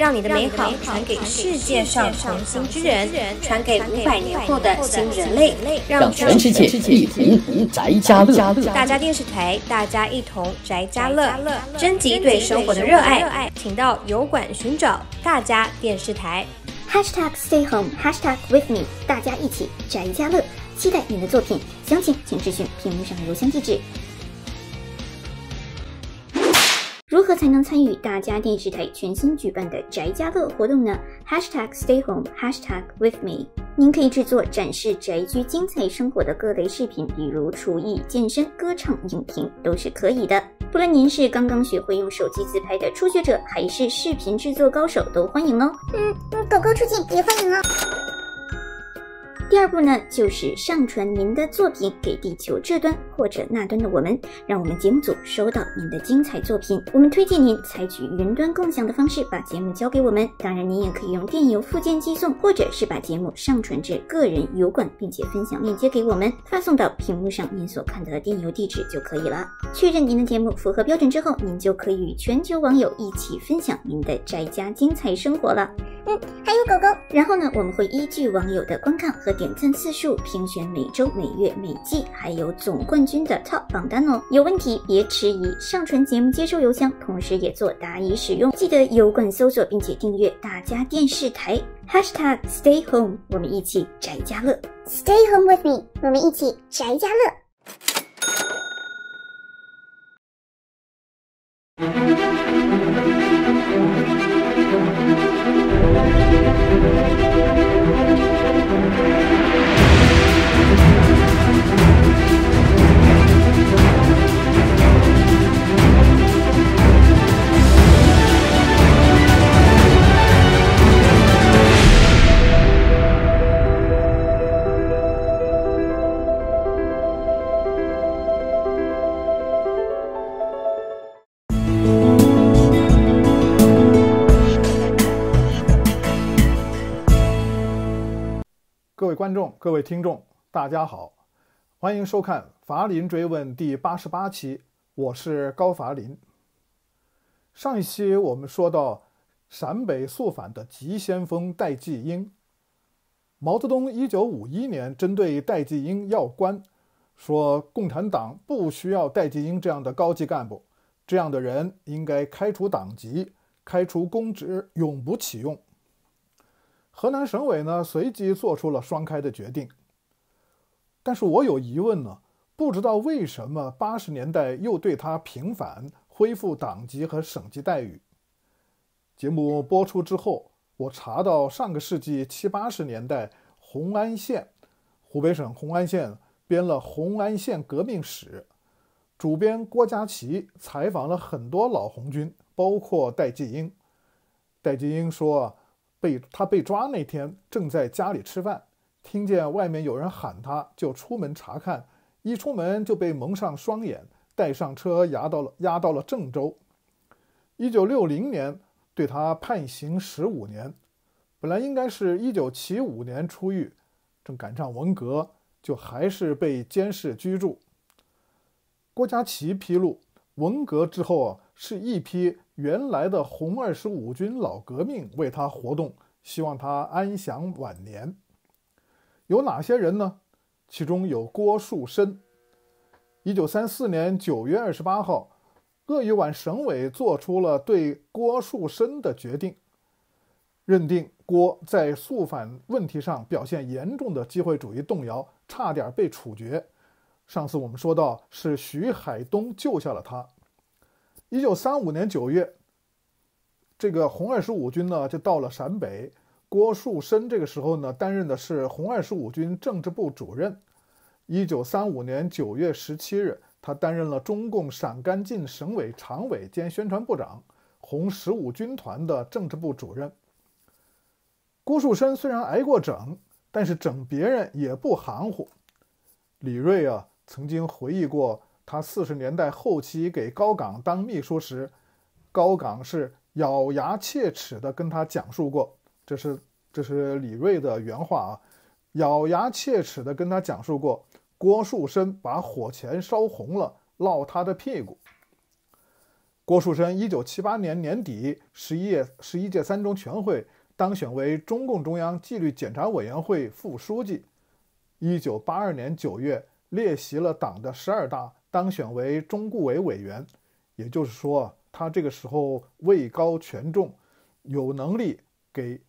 让你的美好传给世界上同心之人，传给五百年后的新人类，让全世界一同宅家乐。大家电视台，大家一同宅家乐，征集对生活的热爱，请到油管寻找大家电视台，#hashtag stay home #hashtag with me，大家一起宅家乐，期待你的作品，详情请咨询屏幕上的邮箱地址。如何才能参与大家电视台全新举办的宅家乐活动呢？#StayHome h a h g s t a #hashtag #WithMe，您可以制作展示宅居精彩生活的各类视频，比如厨艺、健身、歌唱、影评都是可以的。不论您是刚刚学会用手机自拍的初学者，还是视频制作高手，都欢迎哦。嗯，狗狗出镜也欢迎哦。第二步呢，就是上传您的作品给地球这端或者那端的我们，让我们节目组收到您的精彩作品。我们推荐您采取云端共享的方式把节目交给我们，当然您也可以用电邮附件寄送，或者是把节目上传至个人油管，并且分享链接给我们，发送到屏幕上您所看到的电邮地址就可以了。确认您的节目符合标准之后，您就可以与全球网友一起分享您的宅家精彩生活了。嗯，还有狗狗。然后呢，我们会依据网友的观看和点赞次数，评选每周、每月、每季，还有总冠军的 top 榜单哦。有问题别迟疑，上传节目接收邮箱，同时也做答疑使用。记得油管搜索并且订阅“大家电视台” #hashtag Stay Home 我们一起宅家乐 #stay home with me 我们一起宅家乐。Thank you. 观众、各位听众，大家好，欢迎收看《法林追问》第八十八期，我是高法林。上一期我们说到，陕北肃反的急先锋戴季英，毛泽东一九五一年针对戴季英要官，说共产党不需要戴季英这样的高级干部，这样的人应该开除党籍、开除公职，永不启用。河南省委呢，随即做出了双开的决定。但是我有疑问呢，不知道为什么八十年代又对他平反，恢复党籍和省级待遇。节目播出之后，我查到上个世纪七八十年代，红安县，湖北省红安县编了《红安县革命史》，主编郭家琪采访了很多老红军，包括戴季英。戴季英说。被他被抓那天，正在家里吃饭，听见外面有人喊他，就出门查看。一出门就被蒙上双眼，带上车押到了，押到了郑州。一九六零年，对他判刑十五年。本来应该是一九七五年出狱，正赶上文革，就还是被监视居住。郭家琪披露，文革之后啊，是一批。原来的红二十五军老革命为他活动，希望他安享晚年。有哪些人呢？其中有郭树深。一九三四年九月二十八号，鄂豫皖省委做出了对郭树深的决定，认定郭在肃反问题上表现严重的机会主义动摇，差点被处决。上次我们说到，是徐海东救下了他。一九三五年九月，这个红二十五军呢就到了陕北。郭树深这个时候呢担任的是红二十五军政治部主任。一九三五年九月十七日，他担任了中共陕甘晋省委常委兼宣传部长，红十五军团的政治部主任。郭树深虽然挨过整，但是整别人也不含糊。李瑞啊曾经回忆过。他四十年代后期给高岗当秘书时，高岗是咬牙切齿地跟他讲述过，这是这是李锐的原话啊，咬牙切齿地跟他讲述过，郭树深把火钳烧红了烙他的屁股。郭树深一九七八年年底，十一月十一届三中全会当选为中共中央纪律检查委员会副书记，一九八二年九月列席了党的十二大。当选为中顾委委员，也就是说，他这个时候位高权重，有能力给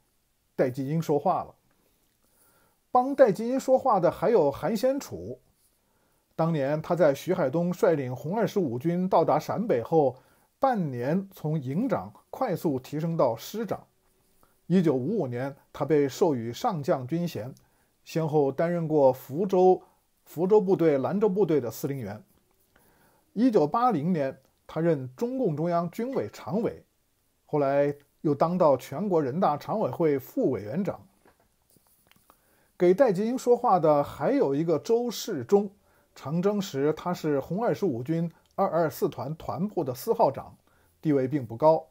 戴季英说话了。帮戴季英说话的还有韩先楚，当年他在徐海东率领红二十五军到达陕北后，半年从营长快速提升到师长。一九五五年，他被授予上将军衔，先后担任过福州、福州部队、兰州部队的司令员。一九八零年，他任中共中央军委常委，后来又当到全国人大常委会副委员长。给戴季英说话的还有一个周世忠，长征时他是红二十五军二二四团团部的司号长，地位并不高，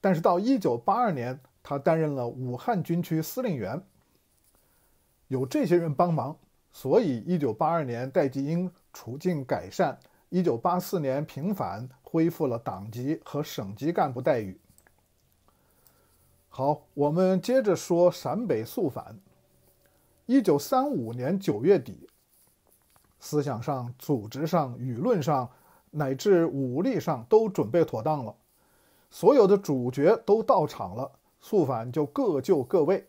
但是到一九八二年，他担任了武汉军区司令员。有这些人帮忙，所以一九八二年戴季英处境改善。一九八四年平反，恢复了党籍和省级干部待遇。好，我们接着说陕北肃反。一九三五年九月底，思想上、组织上、舆论上乃至武力上都准备妥当了，所有的主角都到场了，肃反就各就各位。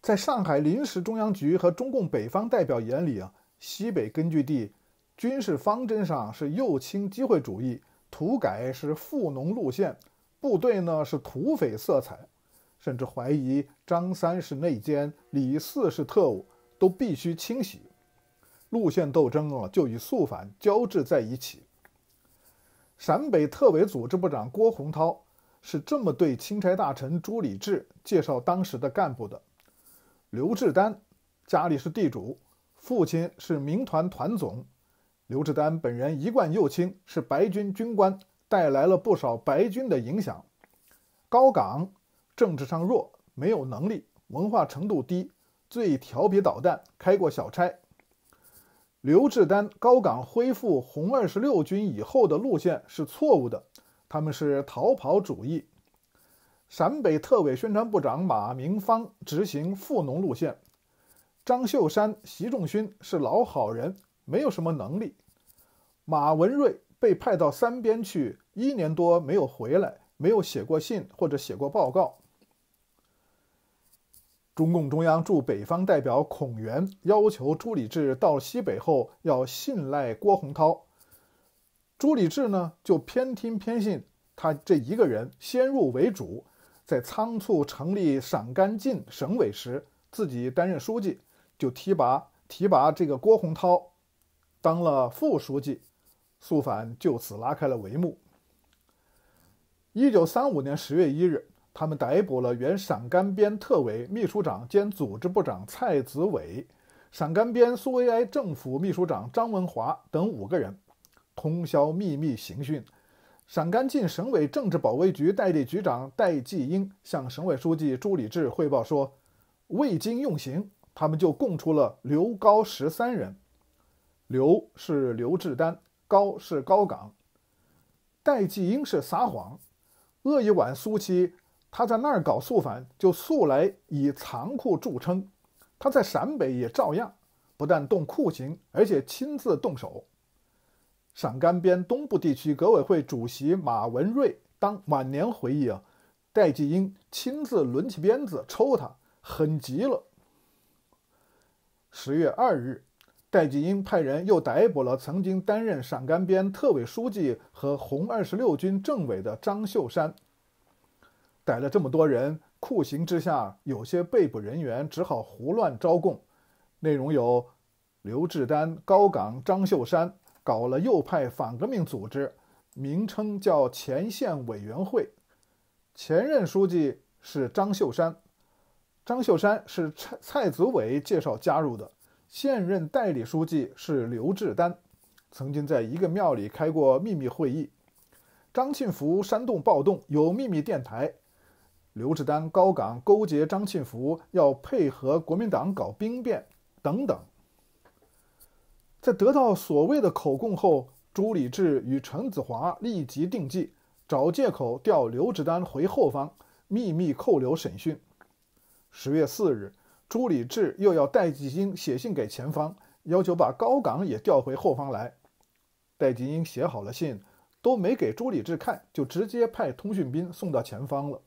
在上海临时中央局和中共北方代表眼里啊，西北根据地。军事方针上是右倾机会主义，土改是富农路线，部队呢是土匪色彩，甚至怀疑张三是内奸，李四是特务，都必须清洗。路线斗争啊，就与肃反交织在一起。陕北特委组织部长郭洪涛是这么对钦差大臣朱理治介绍当时的干部的：刘志丹家里是地主，父亲是民团团总。刘志丹本人一贯右倾，是白军军官，带来了不少白军的影响。高岗政治上弱，没有能力，文化程度低，最调皮捣蛋，开过小差。刘志丹、高岗恢复红二十六军以后的路线是错误的，他们是逃跑主义。陕北特委宣传部长马明芳执行富农路线，张秀山、习仲勋是老好人。没有什么能力，马文瑞被派到三边去，一年多没有回来，没有写过信或者写过报告。中共中央驻北方代表孔原要求朱理治到西北后要信赖郭洪涛，朱理治呢就偏听偏信，他这一个人先入为主，在仓促成立陕甘晋省委时，自己担任书记，就提拔提拔这个郭洪涛。当了副书记，肃反就此拉开了帷幕。一九三五年十月一日，他们逮捕了原陕甘边特委秘书长兼组织部长蔡子伟、陕甘边苏维埃政府秘书长张文华等五个人，通宵秘密刑讯。陕甘晋省委政治保卫局代理局长戴季英向省委书记朱理治汇报说，未经用刑，他们就供出了刘高十三人。刘是刘志丹，高是高岗，戴季英是撒谎。鄂豫皖苏区，他在那儿搞肃反，就素来以残酷著称。他在陕北也照样，不但动酷刑，而且亲自动手。陕甘边东部地区革委会主席马文瑞当晚年回忆啊，戴季英亲自抡起鞭子抽他，狠极了。十月二日。戴季英派人又逮捕了曾经担任陕甘边特委书记和红二十六军政委的张秀山。逮了这么多人，酷刑之下，有些被捕人员只好胡乱招供。内容有：刘志丹、高岗、张秀山搞了右派反革命组织，名称叫“前线委员会”，前任书记是张秀山。张秀山是蔡蔡子伟介绍加入的。现任代理书记是刘志丹，曾经在一个庙里开过秘密会议。张庆福煽动暴动，有秘密电台。刘志丹高岗勾结张庆福，要配合国民党搞兵变等等。在得到所谓的口供后，朱理治与陈子华立即定计，找借口调刘志丹回后方，秘密扣留审讯。十月四日。朱理治又要戴季英写信给前方，要求把高岗也调回后方来。戴季英写好了信，都没给朱理治看，就直接派通讯兵送到前方了。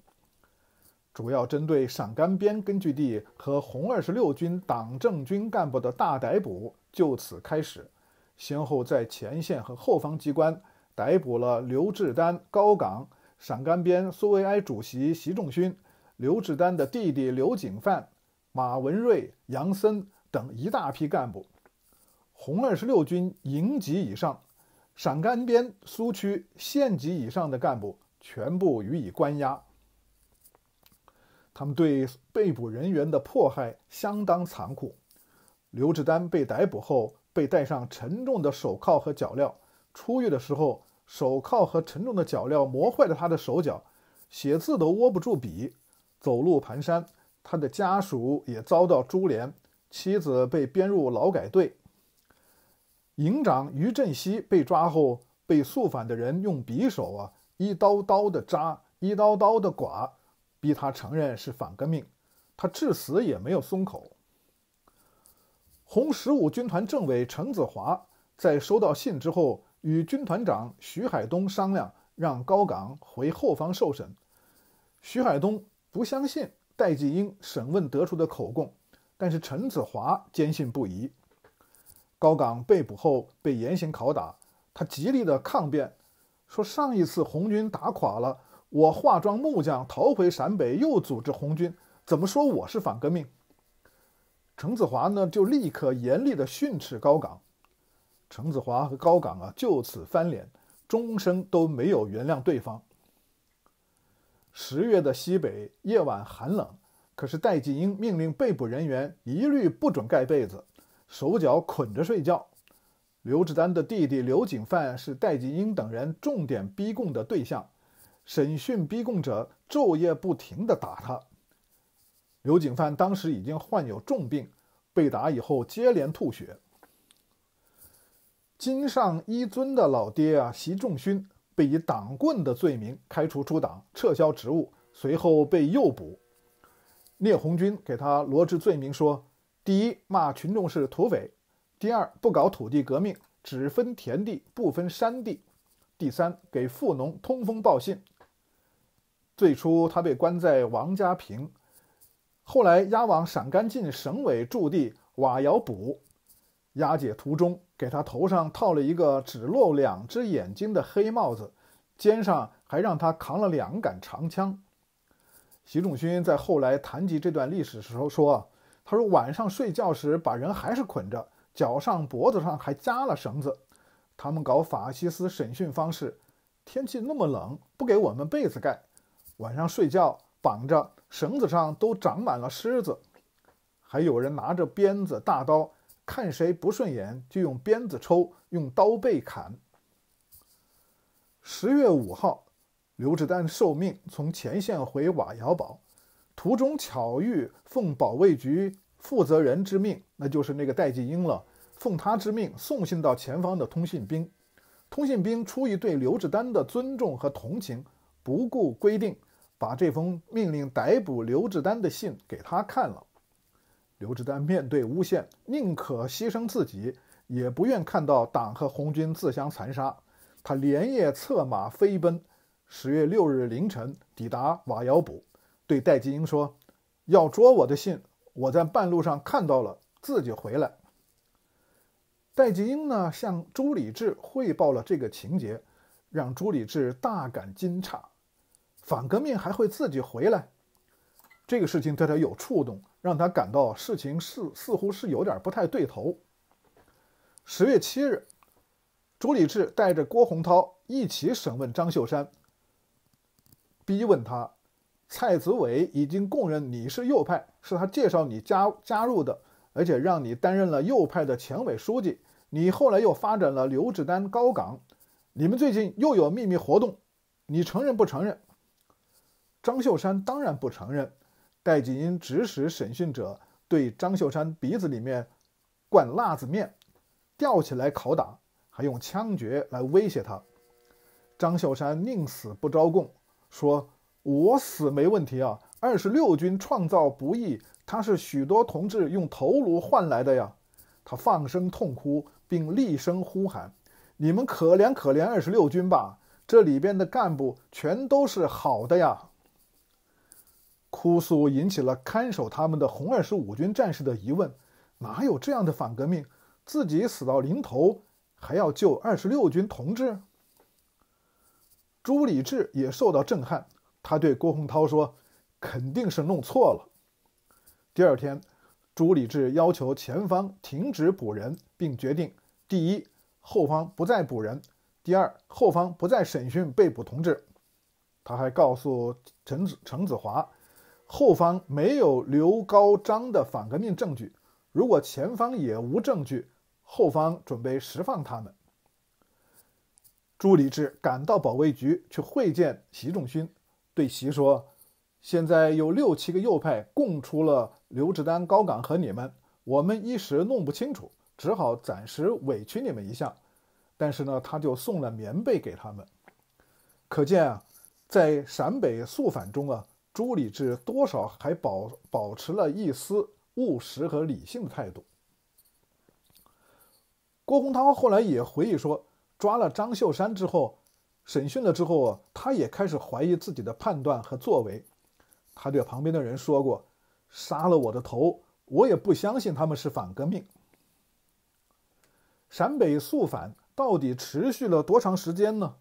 主要针对陕甘边根据地和红二十六军党政军干部的大逮捕就此开始，先后在前线和后方机关逮捕了刘志丹、高岗、陕甘边苏维埃主席习仲勋、刘志丹的弟弟刘景范。马文瑞、杨森等一大批干部，红二十六军营级以上、陕甘边苏区县级以上的干部全部予以关押。他们对被捕人员的迫害相当残酷。刘志丹被逮捕后，被戴上沉重的手铐和脚镣。出狱的时候，手铐和沉重的脚镣磨坏了他的手脚，写字都握不住笔，走路蹒跚。他的家属也遭到株连，妻子被编入劳改队。营长于振西被抓后，被肃反的人用匕首啊，一刀刀的扎，一刀刀的剐，逼他承认是反革命。他至死也没有松口。红十五军团政委陈子华在收到信之后，与军团长徐海东商量，让高岗回后方受审。徐海东不相信。戴季英审问得出的口供，但是陈子华坚信不疑。高岗被捕后被严刑拷打，他极力的抗辩，说上一次红军打垮了，我化妆木匠逃回陕北，又组织红军，怎么说我是反革命？陈子华呢就立刻严厉的训斥高岗，陈子华和高岗啊就此翻脸，终生都没有原谅对方。十月的西北夜晚寒冷，可是戴季英命令被捕人员一律不准盖被子，手脚捆着睡觉。刘志丹的弟弟刘景范是戴季英等人重点逼供的对象，审讯逼供者昼夜不停地打他。刘景范当时已经患有重病，被打以后接连吐血。金上一尊的老爹啊，习仲勋。被以党棍的罪名开除出党，撤销职务，随后被诱捕。聂红军给他罗织罪名，说：第一骂群众是土匪；第二不搞土地革命，只分田地不分山地；第三给富农通风报信。最初他被关在王家坪，后来押往陕甘晋省委驻地瓦窑堡，押解途中。给他头上套了一个只露两只眼睛的黑帽子，肩上还让他扛了两杆长枪。习仲勋在后来谈及这段历史的时候说：“他说晚上睡觉时把人还是捆着，脚上、脖子上还加了绳子。他们搞法西斯审讯方式，天气那么冷，不给我们被子盖，晚上睡觉绑着绳子上都长满了虱子，还有人拿着鞭子、大刀。”看谁不顺眼就用鞭子抽，用刀背砍。十月五号，刘志丹受命从前线回瓦窑堡，途中巧遇奉保卫局负责人之命，那就是那个戴季英了，奉他之命送信到前方的通信兵。通信兵出于对刘志丹的尊重和同情，不顾规定，把这封命令逮捕刘志丹的信给他看了。刘志丹面对诬陷，宁可牺牲自己，也不愿看到党和红军自相残杀。他连夜策马飞奔，十月六日凌晨抵达瓦窑堡，对戴季英说：“要捉我的信，我在半路上看到了，自己回来。”戴季英呢，向朱理治汇报了这个情节，让朱理治大感惊诧：反革命还会自己回来？这个事情对他有触动。让他感到事情似似乎是有点不太对头。十月七日，朱理治带着郭洪涛一起审问张秀山，逼问他：“蔡子伟已经供认你是右派，是他介绍你加加入的，而且让你担任了右派的前委书记，你后来又发展了刘志丹、高岗，你们最近又有秘密活动，你承认不承认？”张秀山当然不承认。戴季英指使审讯者对张秀山鼻子里面灌辣子面，吊起来拷打，还用枪决来威胁他。张秀山宁死不招供，说：“我死没问题啊，二十六军创造不易，他是许多同志用头颅换来的呀。”他放声痛哭，并厉声呼喊：“你们可怜可怜二十六军吧，这里边的干部全都是好的呀！”哭诉引起了看守他们的红二十五军战士的疑问：“哪有这样的反革命？自己死到临头，还要救二十六军同志？”朱理智也受到震撼，他对郭洪涛说：“肯定是弄错了。”第二天，朱理智要求前方停止捕人，并决定：第一，后方不再捕人；第二，后方不再审讯被捕同志。他还告诉陈子陈子华。后方没有刘高章的反革命证据，如果前方也无证据，后方准备释放他们。朱理智赶到保卫局去会见习仲勋，对习说：“现在有六七个右派供出了刘志丹、高岗和你们，我们一时弄不清楚，只好暂时委屈你们一下。”但是呢，他就送了棉被给他们。可见啊，在陕北肃反中啊。朱理治多少还保保持了一丝务实和理性的态度。郭洪涛后来也回忆说，抓了张秀山之后，审讯了之后他也开始怀疑自己的判断和作为。他对旁边的人说过：“杀了我的头，我也不相信他们是反革命。”陕北肃反到底持续了多长时间呢？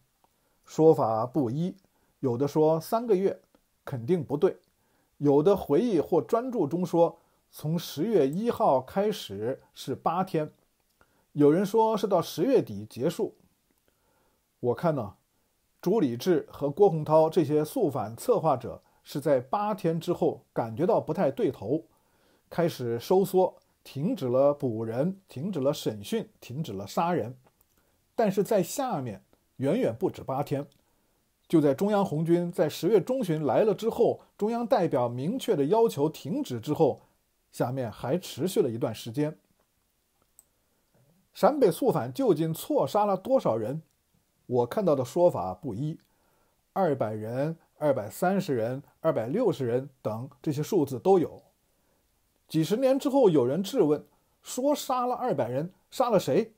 说法不一，有的说三个月。肯定不对，有的回忆或专著中说，从十月一号开始是八天，有人说，是到十月底结束。我看呢，朱理智和郭洪涛这些肃反策划者是在八天之后感觉到不太对头，开始收缩，停止了捕人，停止了审讯，停止了杀人，但是在下面远远不止八天。就在中央红军在十月中旬来了之后，中央代表明确的要求停止之后，下面还持续了一段时间。陕北肃反究竟错杀了多少人？我看到的说法不一，二百人、二百三十人、二百六十人等这些数字都有。几十年之后，有人质问说杀了二百人，杀了谁？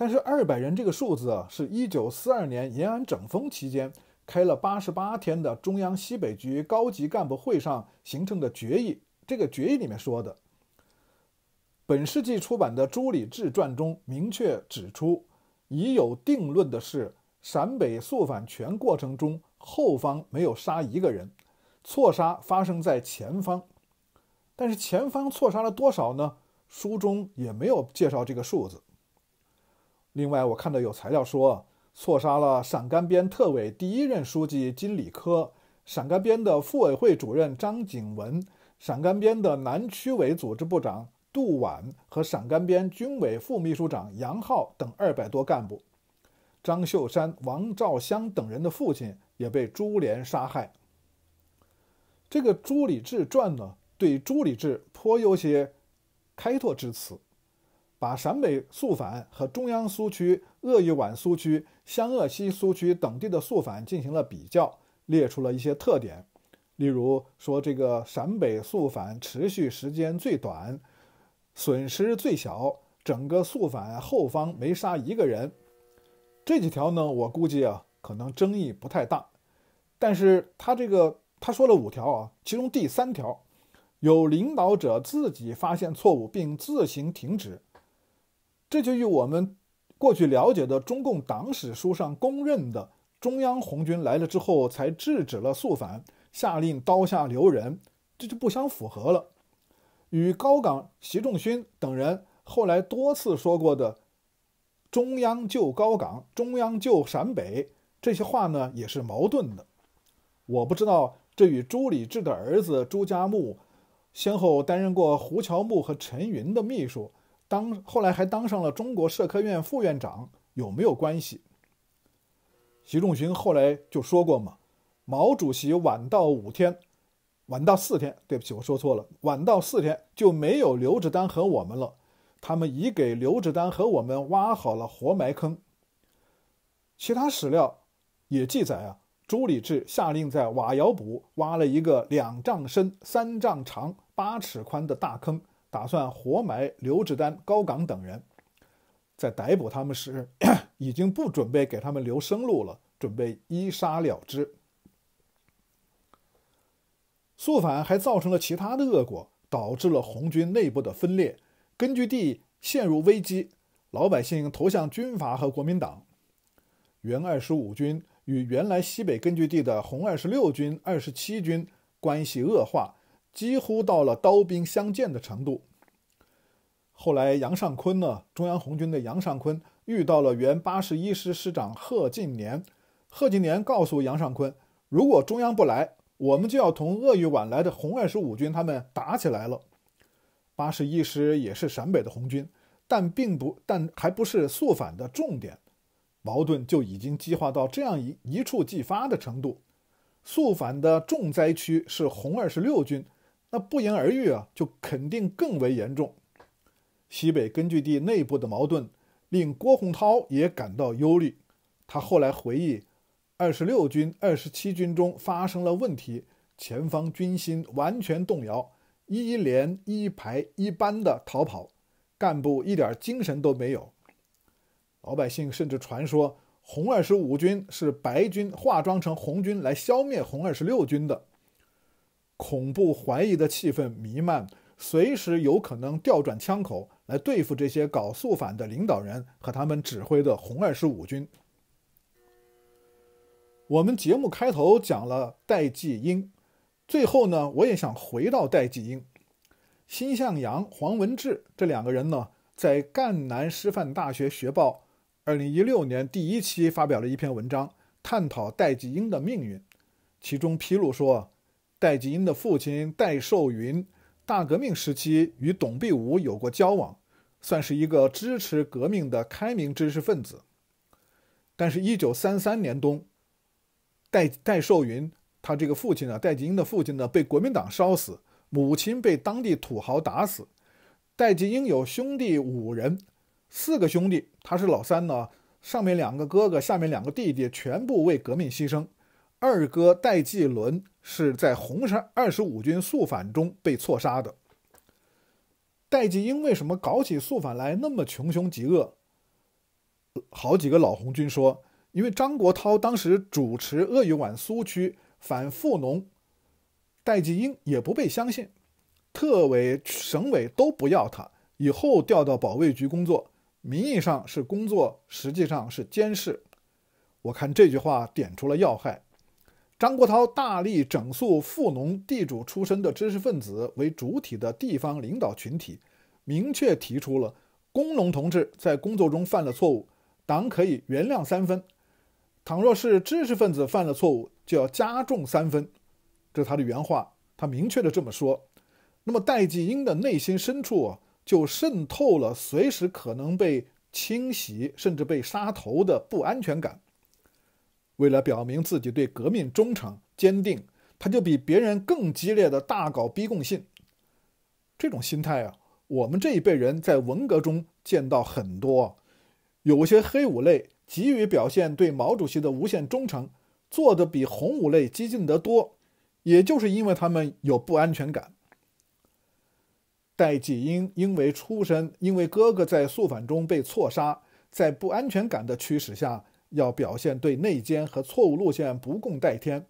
但是二百人这个数字啊，是一九四二年延安整风期间开了八十八天的中央西北局高级干部会上形成的决议。这个决议里面说的，本世纪出版的朱理治传中明确指出，已有定论的是陕北肃反全过程中后方没有杀一个人，错杀发生在前方，但是前方错杀了多少呢？书中也没有介绍这个数字。另外，我看到有材料说，错杀了陕甘边特委第一任书记金理科、陕甘边的妇委会主任张景文、陕甘边的南区委组织部长杜婉和陕甘边军委副秘书长杨浩等二百多干部。张秀山、王兆湘等人的父亲也被株连杀害。这个《朱理治传》呢，对朱理治颇有些开拓之词。把陕北肃反和中央苏区、鄂豫皖苏区、湘鄂西苏区等地的肃反进行了比较，列出了一些特点，例如说这个陕北肃反持续时间最短，损失最小，整个肃反后方没杀一个人。这几条呢，我估计啊，可能争议不太大。但是他这个他说了五条啊，其中第三条，有领导者自己发现错误并自行停止。这就与我们过去了解的中共党史书上公认的中央红军来了之后才制止了肃反，下令刀下留人，这就不相符合了。与高岗、习仲勋等人后来多次说过的“中央救高岗，中央救陕北”这些话呢，也是矛盾的。我不知道这与朱理治的儿子朱家木，先后担任过胡乔木和陈云的秘书。当后来还当上了中国社科院副院长，有没有关系？习仲勋后来就说过嘛：“毛主席晚到五天，晚到四天，对不起，我说错了，晚到四天就没有刘志丹和我们了，他们已给刘志丹和我们挖好了活埋坑。”其他史料也记载啊，朱理治下令在瓦窑堡挖了一个两丈深、三丈长、八尺宽的大坑。打算活埋刘志丹、高岗等人，在逮捕他们时，已经不准备给他们留生路了，准备一杀了之。肃反还造成了其他的恶果，导致了红军内部的分裂，根据地陷入危机，老百姓投向军阀和国民党。原二十五军与原来西北根据地的红二十六军、二十七军关系恶化。几乎到了刀兵相见的程度。后来，杨尚昆呢，中央红军的杨尚昆遇到了原八十一师师长贺晋年。贺晋年告诉杨尚昆，如果中央不来，我们就要同鄂豫晚来的红二十五军他们打起来了。八十一师也是陕北的红军，但并不，但还不是肃反的重点，矛盾就已经激化到这样一一触即发的程度。肃反的重灾区是红二十六军。那不言而喻啊，就肯定更为严重。西北根据地内部的矛盾令郭洪涛也感到忧虑。他后来回忆，二十六军、二十七军中发生了问题，前方军心完全动摇，一连、一排、一班的逃跑，干部一点精神都没有。老百姓甚至传说，红二十五军是白军化妆成红军来消灭红二十六军的。恐怖怀疑的气氛弥漫，随时有可能调转枪口来对付这些搞肃反的领导人和他们指挥的红二十五军。我们节目开头讲了戴季英，最后呢，我也想回到戴季英、辛向阳、黄文志这两个人呢，在赣南师范大学学报二零一六年第一期发表了一篇文章，探讨戴季英的命运，其中披露说。戴季英的父亲戴寿云，大革命时期与董必武有过交往，算是一个支持革命的开明知识分子。但是，一九三三年冬，戴戴寿云他这个父亲呢，戴季英的父亲呢，被国民党烧死，母亲被当地土豪打死。戴季英有兄弟五人，四个兄弟，他是老三呢，上面两个哥哥，下面两个弟弟，全部为革命牺牲。二哥戴季伦是在红山二十五军肃反中被错杀的。戴季英为什么搞起肃反来那么穷凶极恶？好几个老红军说，因为张国焘当时主持鄂豫皖苏区反富农，戴季英也不被相信，特委、省委都不要他，以后调到保卫局工作，名义上是工作，实际上是监视。我看这句话点出了要害。张国焘大力整肃富农地主出身的知识分子为主体的地方领导群体，明确提出了工农同志在工作中犯了错误，党可以原谅三分；倘若是知识分子犯了错误，就要加重三分。这是他的原话，他明确的这么说。那么，戴季英的内心深处就渗透了随时可能被清洗甚至被杀头的不安全感。为了表明自己对革命忠诚坚定，他就比别人更激烈的大搞逼供信。这种心态啊，我们这一辈人在文革中见到很多，有些黑五类急于表现对毛主席的无限忠诚，做得比红五类激进得多。也就是因为他们有不安全感。戴季英因为出身，因为哥哥在肃反中被错杀，在不安全感的驱使下。要表现对内奸和错误路线不共戴天，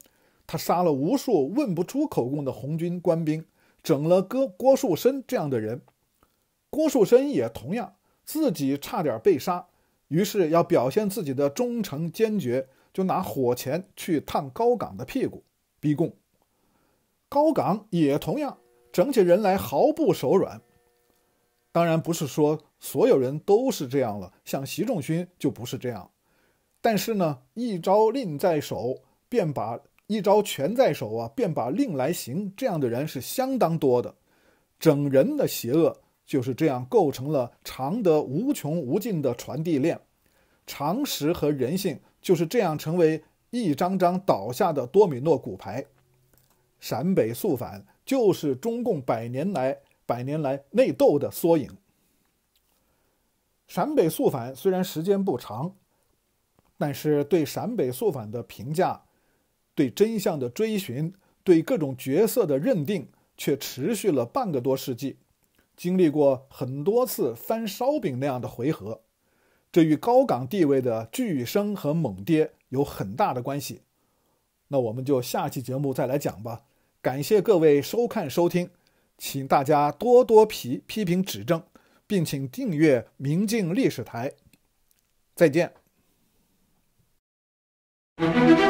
他杀了无数问不出口供的红军官兵，整了个郭树申这样的人。郭树申也同样自己差点被杀，于是要表现自己的忠诚坚决，就拿火钳去烫高岗的屁股逼供。高岗也同样整起人来毫不手软。当然不是说所有人都是这样了，像习仲勋就不是这样。但是呢，一招令在手，便把一招拳在手啊，便把令来行。这样的人是相当多的，整人的邪恶就是这样构成了常德无穷无尽的传递链，常识和人性就是这样成为一张张倒下的多米诺骨牌。陕北肃反就是中共百年来百年来内斗的缩影。陕北肃反虽然时间不长。但是，对陕北肃反的评价、对真相的追寻、对各种角色的认定，却持续了半个多世纪，经历过很多次翻烧饼那样的回合，这与高岗地位的巨升和猛跌有很大的关系。那我们就下期节目再来讲吧。感谢各位收看收听，请大家多多批批评指正，并请订阅明镜历史台。再见。Thank you.